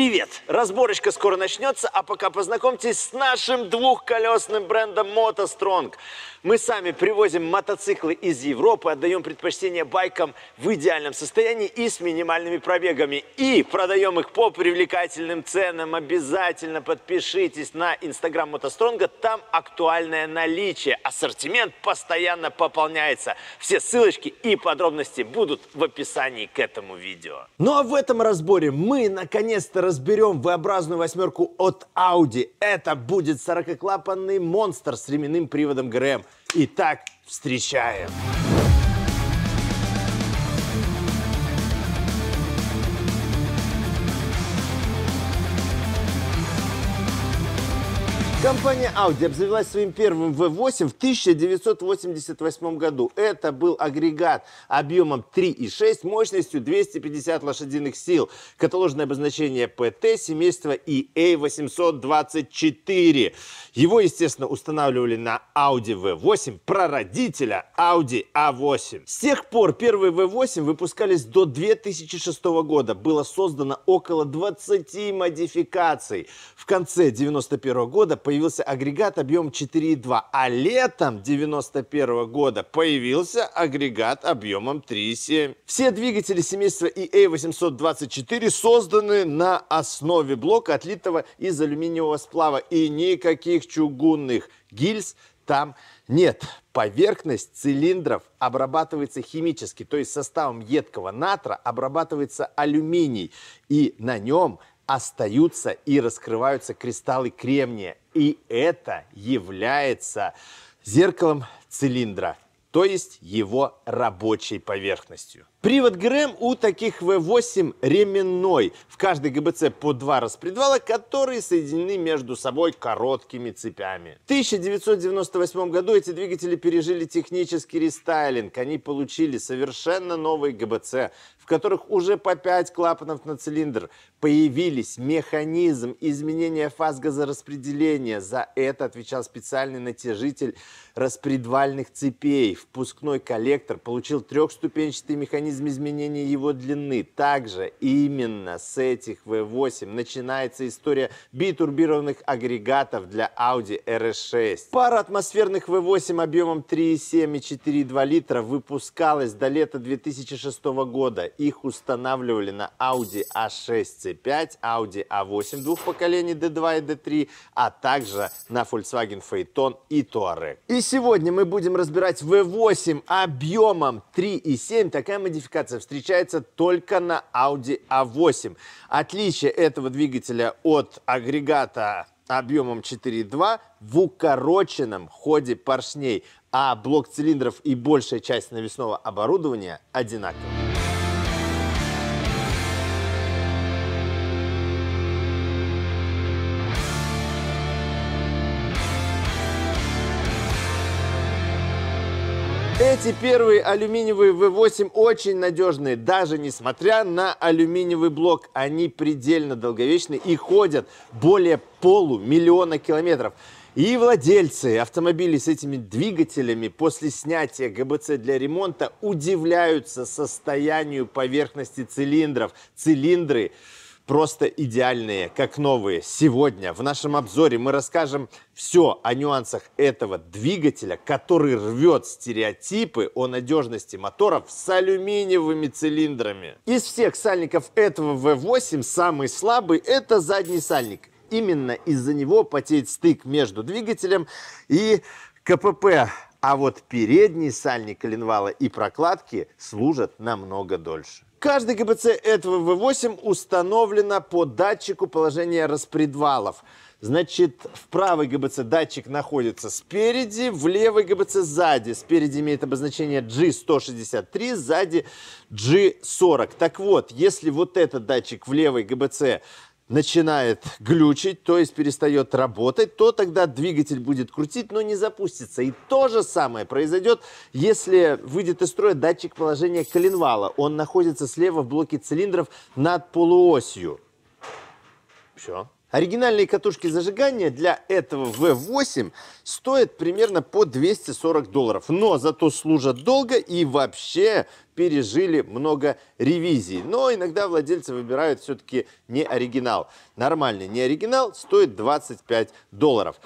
Привет! Разборочка скоро начнется, а пока познакомьтесь с нашим двухколесным брендом MotoStrong. Мы сами привозим мотоциклы из Европы, отдаем предпочтение байкам в идеальном состоянии и с минимальными пробегами. И продаем их по привлекательным ценам. Обязательно подпишитесь на инстаграм MotoStrong, там актуальное наличие. Ассортимент постоянно пополняется. Все ссылочки и подробности будут в описании к этому видео. Ну а в этом разборе мы наконец-то разберем V-образную восьмерку от Audi. Это будет 40-клапанный монстр с ременным приводом ГРМ. Итак, встречаем! Встречаем! Компания Audi обзавелась своим первым V8 в 1988 году. Это был агрегат объемом 3,6, мощностью 250 лошадиных сил. Каталожное обозначение ПТ семейства EA824. Его, естественно, устанавливали на Audi V8, прародителя Audi A8. С тех пор первые V8 выпускались до 2006 года. Было создано около 20 модификаций. В конце 1991 года появилась появился агрегат объем 4,2, а летом 91 года появился агрегат объемом 3,7. Все двигатели семейства EA824 созданы на основе блока, отлитого из алюминиевого сплава, и никаких чугунных гильз там нет. Поверхность цилиндров обрабатывается химически, то есть составом едкого натра обрабатывается алюминий, и на нем остаются и раскрываются кристаллы кремния. И это является зеркалом цилиндра, то есть его рабочей поверхностью. Привод ГРМ у таких V8 ременной. В каждой ГБЦ по два распредвала, которые соединены между собой короткими цепями. В 1998 году эти двигатели пережили технический рестайлинг. Они получили совершенно новые ГБЦ, в которых уже по 5 клапанов на цилиндр. Появились механизм изменения фаз газораспределения. За это отвечал специальный натяжитель распредвальных цепей. Впускной коллектор получил трехступенчатый механизм механизм изменения его длины. Также именно с этих V8 начинается история битурбированных агрегатов для Audi RS6. Пара атмосферных V8 объемом 3,7 и 4,2 литра выпускалась до лета 2006 года. Их устанавливали на Audi A6 C5, Audi A8 двух поколений D2 и D3, а также на Volkswagen Phaeton и Touareg. И сегодня мы будем разбирать V8 объемом 3,7. Такая модификация модификация встречается только на Audi A8. Отличие этого двигателя от агрегата объемом 4.2 в укороченном ходе поршней, а блок цилиндров и большая часть навесного оборудования одинаковы. Эти первые алюминиевые V8 очень надежные, даже несмотря на алюминиевый блок. Они предельно долговечны и ходят более полумиллиона километров. И владельцы автомобилей с этими двигателями после снятия ГБЦ для ремонта удивляются состоянию поверхности цилиндров. Цилиндры просто идеальные, как новые. Сегодня в нашем обзоре мы расскажем все о нюансах этого двигателя, который рвет стереотипы о надежности моторов с алюминиевыми цилиндрами. Из всех сальников этого V8 самый слабый – это задний сальник. Именно из-за него потеет стык между двигателем и КПП. А вот передний сальник коленвала и прокладки служат намного дольше. Каждый ГБЦ этого v 8 установлено по датчику положения распредвалов. Значит, в правый ГБЦ датчик находится спереди, в левый ГБЦ сзади. Спереди имеет обозначение G163, сзади G40. Так вот, если вот этот датчик в левой ГБЦ начинает глючить, то есть перестает работать, то тогда двигатель будет крутить, но не запустится. И то же самое произойдет, если выйдет из строя датчик положения коленвала. Он находится слева в блоке цилиндров над полуосью. Все. Оригинальные катушки зажигания для этого V8 стоят примерно по 240 долларов, но зато служат долго и вообще пережили много ревизий. Но иногда владельцы выбирают все-таки не оригинал. Нормальный не оригинал стоит 25 долларов.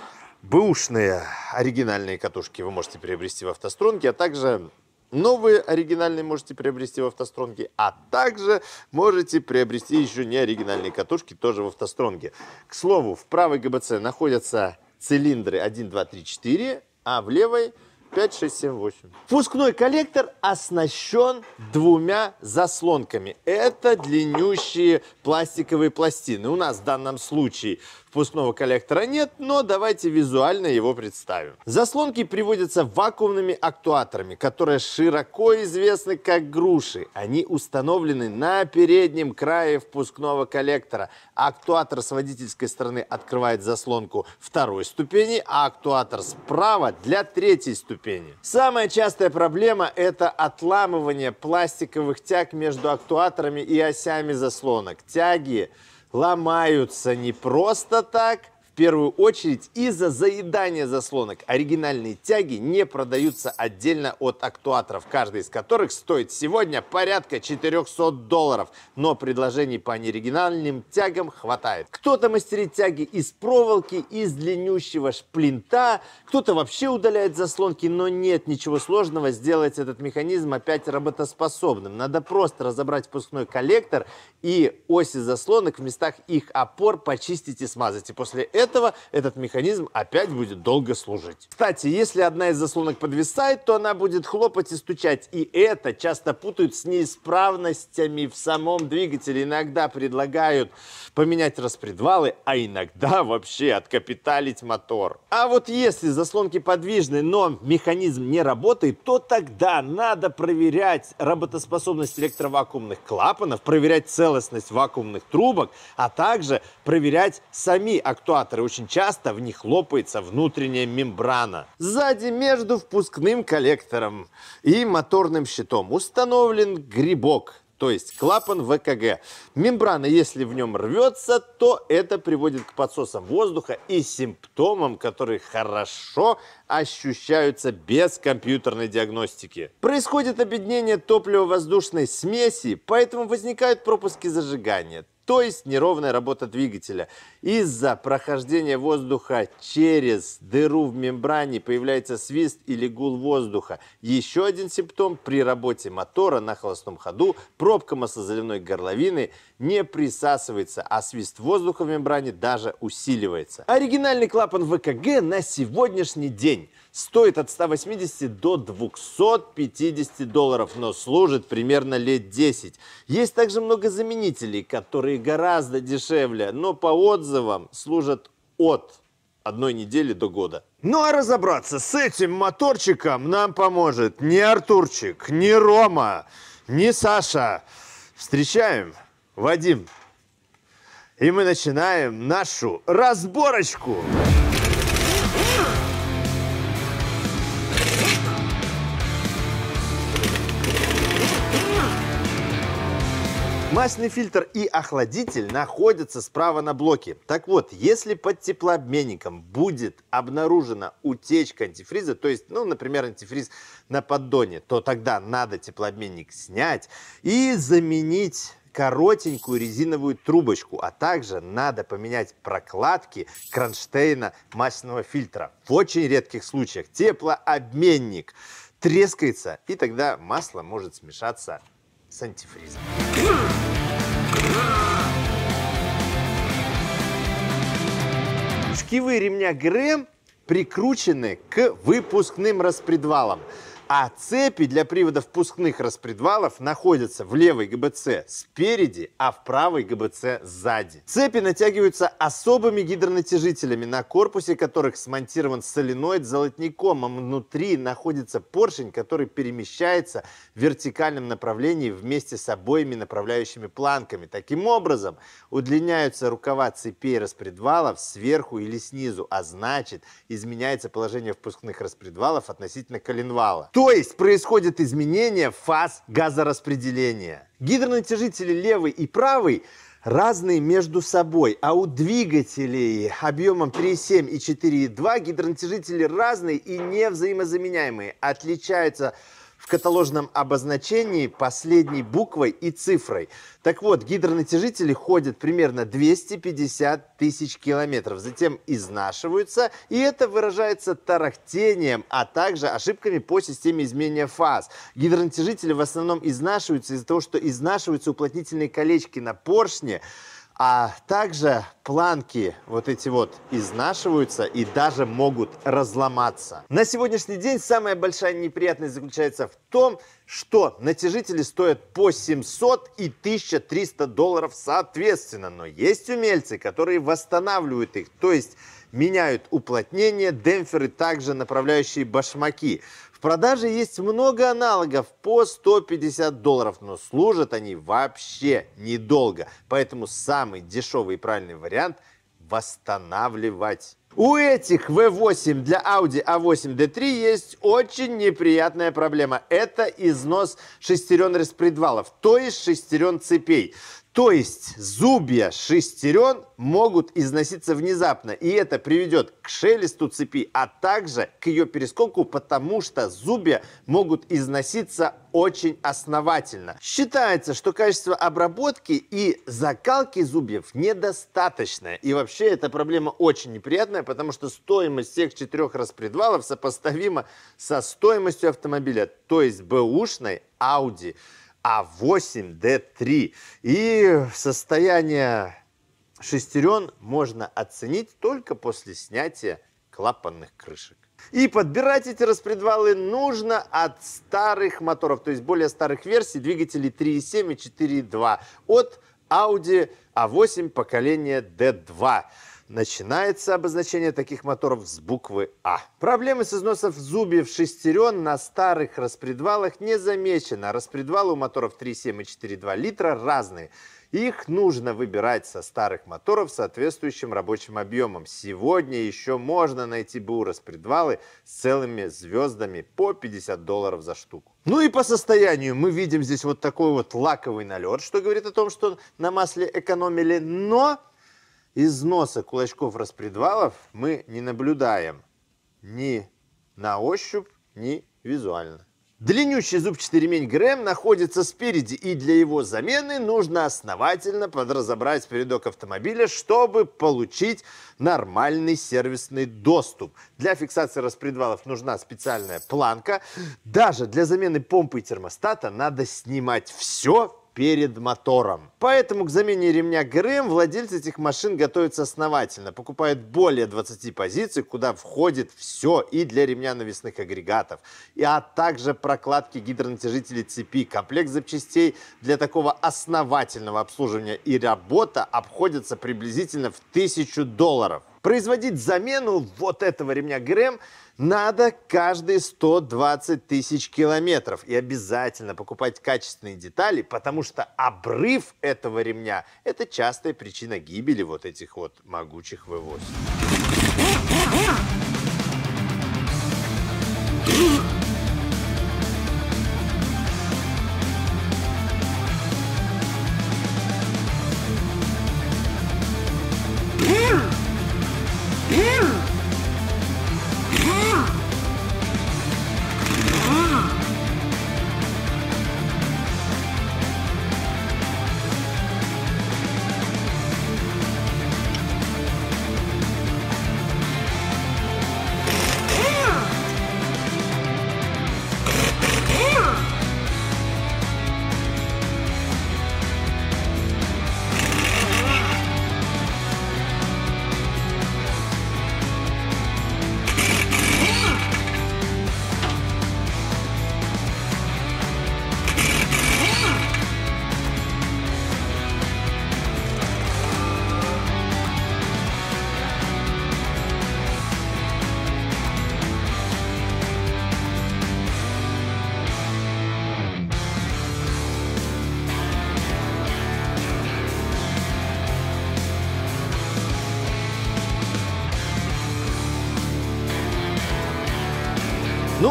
Бэушные оригинальные катушки вы можете приобрести в автостронке, а также Новые оригинальные можете приобрести в автостронге, а также можете приобрести еще не оригинальные катушки тоже в автостронге. К слову, в правой ГБЦ находятся цилиндры 1, 2, 3, 4, а в левой 5, 6, 7, 8. Впускной коллектор оснащен двумя заслонками. Это длиннющие пластиковые пластины. У нас в данном случае Впускного коллектора нет, но давайте визуально его представим. Заслонки приводятся вакуумными актуаторами, которые широко известны как груши. Они установлены на переднем крае впускного коллектора. Актуатор с водительской стороны открывает заслонку второй ступени, а актуатор справа для третьей ступени. Самая частая проблема – это отламывание пластиковых тяг между актуаторами и осями заслонок. Тяги ломаются не просто так, первую очередь из-за заедания заслонок. Оригинальные тяги не продаются отдельно от актуаторов, каждый из которых стоит сегодня порядка 400 долларов. Но предложений по неоригинальным тягам хватает. Кто-то мастерит тяги из проволоки, из длиннющего шплинта, кто-то вообще удаляет заслонки, но нет ничего сложного сделать этот механизм опять работоспособным. Надо просто разобрать впускной коллектор и оси заслонок в местах их опор почистить и смазать. И после этого этого этот механизм опять будет долго служить. Кстати, если одна из заслонок подвисает, то она будет хлопать и стучать. И это часто путают с неисправностями в самом двигателе. Иногда предлагают поменять распредвалы, а иногда вообще откапиталить мотор. А вот если заслонки подвижны, но механизм не работает, то тогда надо проверять работоспособность электровакуумных клапанов, проверять целостность вакуумных трубок, а также проверять сами актуаторы вентилятор, очень часто в них лопается внутренняя мембрана. Сзади между впускным коллектором и моторным щитом установлен грибок, то есть клапан ВКГ. Мембрана, если в нем рвется, то это приводит к подсосам воздуха и симптомам, которые хорошо ощущаются без компьютерной диагностики. Происходит обеднение топливо-воздушной смеси, поэтому возникают пропуски зажигания, то есть неровная работа двигателя. Из-за прохождения воздуха через дыру в мембране появляется свист или гул воздуха. Еще один симптом – при работе мотора на холостом ходу пробка маслозаливной горловины не присасывается, а свист воздуха в мембране даже усиливается. Оригинальный клапан ВКГ на сегодняшний день стоит от 180 до 250 долларов, но служит примерно лет 10. Есть также много заменителей, которые гораздо дешевле, но по отзывам отзывам служат от одной недели до года. Ну а разобраться с этим моторчиком нам поможет не Артурчик, не Рома, не Саша. Встречаем Вадим. И мы начинаем нашу разборочку. Разборочку. Масляный фильтр и охладитель находятся справа на блоке. Так вот, если под теплообменником будет обнаружена утечка антифриза, то есть, ну, например, антифриз на поддоне, то тогда надо теплообменник снять и заменить коротенькую резиновую трубочку, а также надо поменять прокладки кронштейна масляного фильтра. В очень редких случаях теплообменник трескается, и тогда масло может смешаться с антифризом. Шкивы ремня ГРМ прикручены к выпускным распредвалам. А цепи для привода впускных распредвалов находятся в левой ГБЦ спереди, а в правой ГБЦ сзади. Цепи натягиваются особыми гидронатяжителями, на корпусе которых смонтирован соленоид с золотником, а внутри находится поршень, который перемещается в вертикальном направлении вместе с обоими направляющими планками. Таким образом, удлиняются рукава цепей распредвалов сверху или снизу, а значит, изменяется положение впускных распредвалов относительно коленвала. То есть происходит изменение фаз газораспределения. Гидронатяжители левый и правый разные между собой, а у двигателей объемом 3,7 и 4,2 гидронатяжители разные и не взаимозаменяемые, отличаются в каталожном обозначении последней буквой и цифрой. Так вот, гидронатяжители ходят примерно 250 тысяч километров, затем изнашиваются, и это выражается тарахтением, а также ошибками по системе изменения фаз. Гидронатяжители в основном изнашиваются из-за того, что изнашиваются уплотнительные колечки на поршне, а также планки вот эти вот изнашиваются и даже могут разломаться. На сегодняшний день самая большая неприятность заключается в том, что натяжители стоят по 700 и 1300 долларов соответственно. Но есть умельцы, которые восстанавливают их, то есть меняют уплотнение, демпферы, также направляющие башмаки продаже есть много аналогов по 150 долларов, но служат они вообще недолго. Поэтому самый дешевый и правильный вариант – восстанавливать. У этих V8 для Audi A8 а D3 есть очень неприятная проблема. Это износ шестерен распредвалов, то есть шестерен цепей. То есть зубья шестерен могут износиться внезапно, и это приведет к шелесту цепи, а также к ее перескоку, потому что зубья могут износиться очень основательно. Считается, что качество обработки и закалки зубьев недостаточное. И вообще эта проблема очень неприятная, потому что стоимость всех четырех распредвалов сопоставима со стоимостью автомобиля, то есть бэушной Audi. А8D3. И состояние шестерен можно оценить только после снятия клапанных крышек. И подбирать эти распредвалы нужно от старых моторов, то есть более старых версий двигателей 3.7 и 4.2 от Audi A8 а поколения D2. Начинается обозначение таких моторов с буквы А. Проблемы с износом зубьев шестерен на старых распредвалах не замечено. Распредвалы у моторов 3,7 и 4,2 литра разные. Их нужно выбирать со старых моторов соответствующим рабочим объемом. Сегодня еще можно найти БУ распредвалы с целыми звездами по 50 долларов за штуку. Ну и по состоянию мы видим здесь вот такой вот лаковый налет, что говорит о том, что на масле экономили, но износа кулачков распредвалов мы не наблюдаем ни на ощупь, ни визуально. Длиннющий зубчатый ремень Грэм находится спереди, и для его замены нужно основательно подразобрать передок автомобиля, чтобы получить нормальный сервисный доступ. Для фиксации распредвалов нужна специальная планка. Даже для замены помпы и термостата надо снимать все, перед мотором. Поэтому к замене ремня ГРМ владельцы этих машин готовятся основательно, покупают более 20 позиций, куда входит все и для ремня навесных агрегатов, и, а также прокладки гидронатяжителей цепи, комплект запчастей для такого основательного обслуживания и работа обходится приблизительно в 1000 долларов. Производить замену вот этого ремня ГРМ надо каждые 120 тысяч километров. И обязательно покупать качественные детали, потому что обрыв этого ремня – это частая причина гибели вот этих вот могучих вывозов.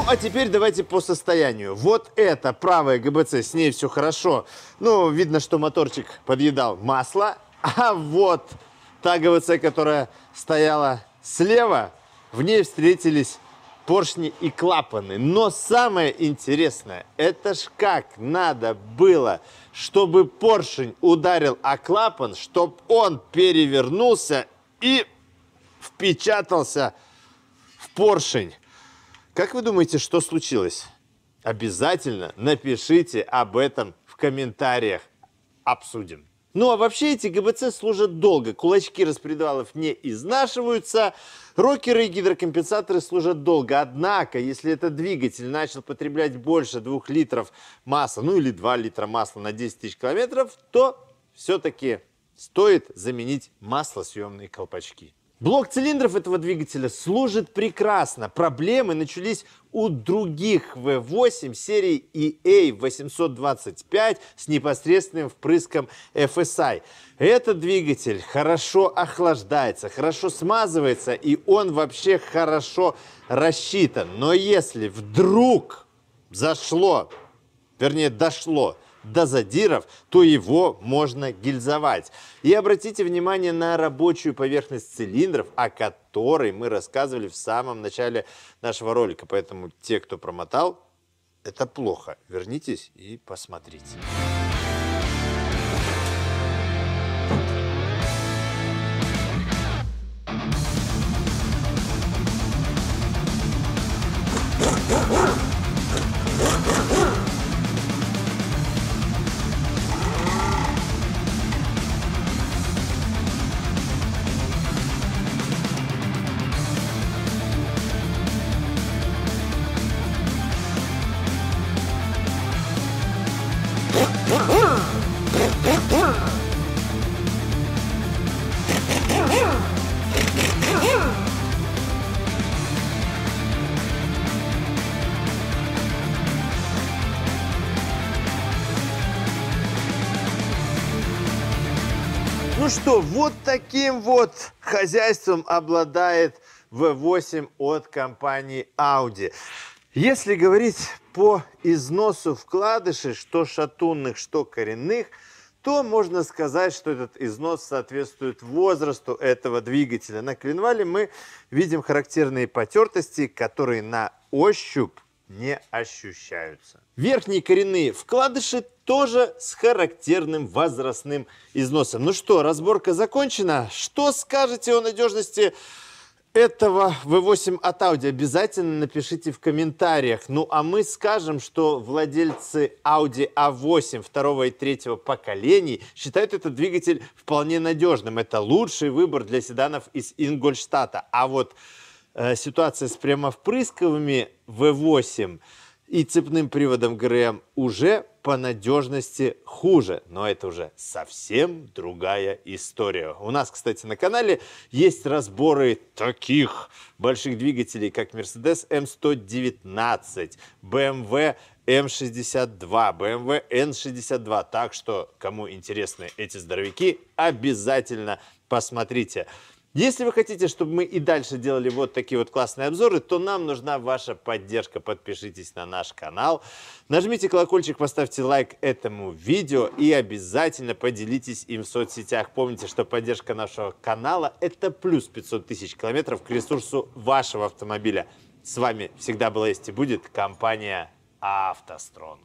Ну, а теперь давайте по состоянию. Вот это правая ГБЦ, с ней все хорошо. Ну, видно, что моторчик подъедал масло. А вот та ГВЦ, которая стояла слева, в ней встретились поршни и клапаны. Но самое интересное, это ж как надо было, чтобы поршень ударил о клапан, чтобы он перевернулся и впечатался в поршень. Как вы думаете, что случилось? Обязательно напишите об этом в комментариях. Обсудим. Ну а вообще эти ГБЦ служат долго. Кулачки распредвалов не изнашиваются, рокеры и гидрокомпенсаторы служат долго. Однако, если этот двигатель начал потреблять больше 2 литров масла, ну или 2 литра масла на 10 тысяч километров, то все-таки стоит заменить маслосъемные колпачки. Блок цилиндров этого двигателя служит прекрасно. Проблемы начались у других V8 серии EA825 с непосредственным впрыском FSI. Этот двигатель хорошо охлаждается, хорошо смазывается и он вообще хорошо рассчитан. Но если вдруг зашло, вернее дошло Дозадиров, то его можно гильзовать. И обратите внимание на рабочую поверхность цилиндров, о которой мы рассказывали в самом начале нашего ролика. Поэтому те, кто промотал, это плохо. Вернитесь и посмотрите. Oh, Ну что, вот таким вот хозяйством обладает V8 от компании Audi. Если говорить по износу вкладышей, что шатунных, что коренных, то можно сказать, что этот износ соответствует возрасту этого двигателя. На коленвале мы видим характерные потертости, которые на ощупь не ощущаются. Верхние коренные вкладыши тоже с характерным возрастным износом. Ну что, разборка закончена. Что скажете о надежности этого V8 от Audi обязательно напишите в комментариях. Ну а мы скажем, что владельцы Audi A8 а второго и третьего поколений считают этот двигатель вполне надежным. Это лучший выбор для седанов из Ингольштата. А вот э, ситуация с прямовпрысковыми V8 и цепным приводом ГРМ уже по надежности хуже, но это уже совсем другая история. У нас, кстати, на канале есть разборы таких больших двигателей, как Mercedes M119, BMW m 62 BMW N62. Так что, кому интересны эти здоровики, обязательно посмотрите. Если вы хотите, чтобы мы и дальше делали вот такие вот классные обзоры, то нам нужна ваша поддержка. Подпишитесь на наш канал, нажмите колокольчик, поставьте лайк этому видео и обязательно поделитесь им в соцсетях. Помните, что поддержка нашего канала – это плюс 500 тысяч километров к ресурсу вашего автомобиля. С вами всегда была есть и будет компания «АвтоСтронг».